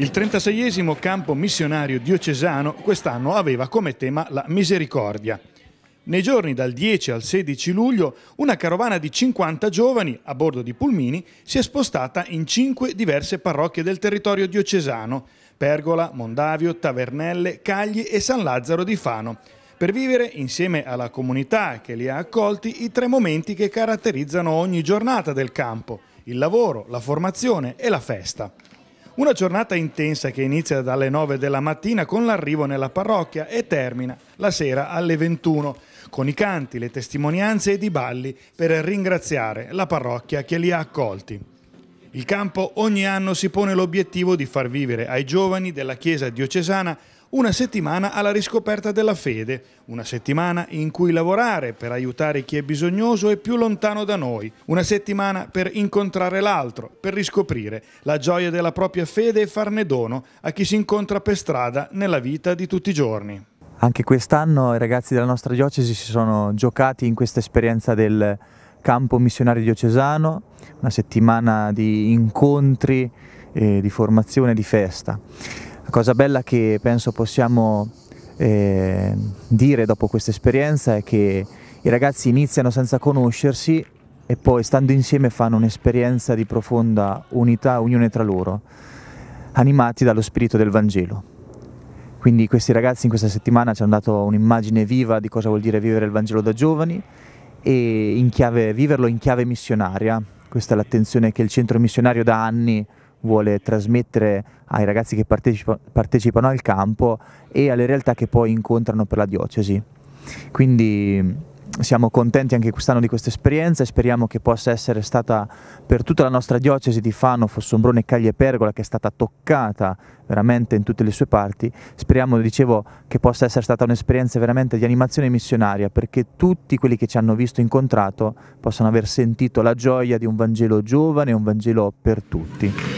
Il 36 esimo campo missionario diocesano quest'anno aveva come tema la misericordia. Nei giorni dal 10 al 16 luglio una carovana di 50 giovani a bordo di pulmini si è spostata in cinque diverse parrocchie del territorio diocesano, Pergola, Mondavio, Tavernelle, Cagli e San Lazzaro di Fano, per vivere insieme alla comunità che li ha accolti i tre momenti che caratterizzano ogni giornata del campo, il lavoro, la formazione e la festa. Una giornata intensa che inizia dalle 9 della mattina con l'arrivo nella parrocchia e termina la sera alle 21 con i canti, le testimonianze ed i balli per ringraziare la parrocchia che li ha accolti. Il campo ogni anno si pone l'obiettivo di far vivere ai giovani della Chiesa diocesana una settimana alla riscoperta della fede, una settimana in cui lavorare per aiutare chi è bisognoso e più lontano da noi, una settimana per incontrare l'altro, per riscoprire la gioia della propria fede e farne dono a chi si incontra per strada nella vita di tutti i giorni. Anche quest'anno i ragazzi della nostra diocesi si sono giocati in questa esperienza del campo missionario diocesano, una settimana di incontri, eh, di formazione, di festa. La cosa bella che penso possiamo eh, dire dopo questa esperienza è che i ragazzi iniziano senza conoscersi e poi stando insieme fanno un'esperienza di profonda unità, unione tra loro, animati dallo spirito del Vangelo. Quindi questi ragazzi in questa settimana ci hanno dato un'immagine viva di cosa vuol dire vivere il Vangelo da giovani e in chiave, viverlo in chiave missionaria. Questa è l'attenzione che il centro missionario da anni vuole trasmettere ai ragazzi che partecipa, partecipano al campo e alle realtà che poi incontrano per la diocesi. Quindi mm, siamo contenti anche quest'anno di questa esperienza e speriamo che possa essere stata per tutta la nostra diocesi di Fano, Fossombrone, Caglie e Pergola, che è stata toccata veramente in tutte le sue parti, speriamo, dicevo, che possa essere stata un'esperienza veramente di animazione missionaria, perché tutti quelli che ci hanno visto incontrato possano aver sentito la gioia di un Vangelo giovane, un Vangelo per tutti.